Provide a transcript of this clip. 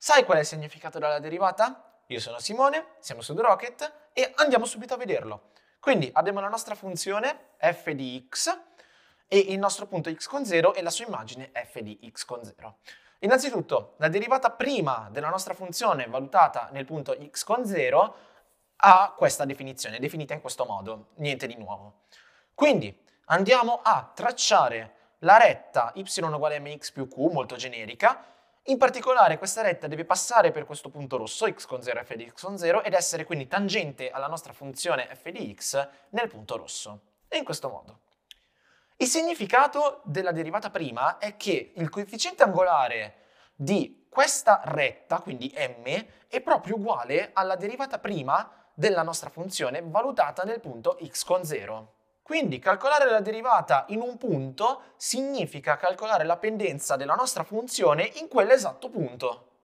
Sai qual è il significato della derivata? Io sono Simone, siamo su The Rocket e andiamo subito a vederlo. Quindi abbiamo la nostra funzione f di x e il nostro punto x con 0 e la sua immagine f di x con 0. Innanzitutto, la derivata prima della nostra funzione valutata nel punto x con 0 ha questa definizione, definita in questo modo, niente di nuovo. Quindi andiamo a tracciare la retta y uguale a mx più q, molto generica, in particolare questa retta deve passare per questo punto rosso x con 0 f di x con 0 ed essere quindi tangente alla nostra funzione f di x nel punto rosso. E in questo modo. Il significato della derivata prima è che il coefficiente angolare di questa retta, quindi m, è proprio uguale alla derivata prima della nostra funzione valutata nel punto x con 0. Quindi calcolare la derivata in un punto significa calcolare la pendenza della nostra funzione in quell'esatto punto.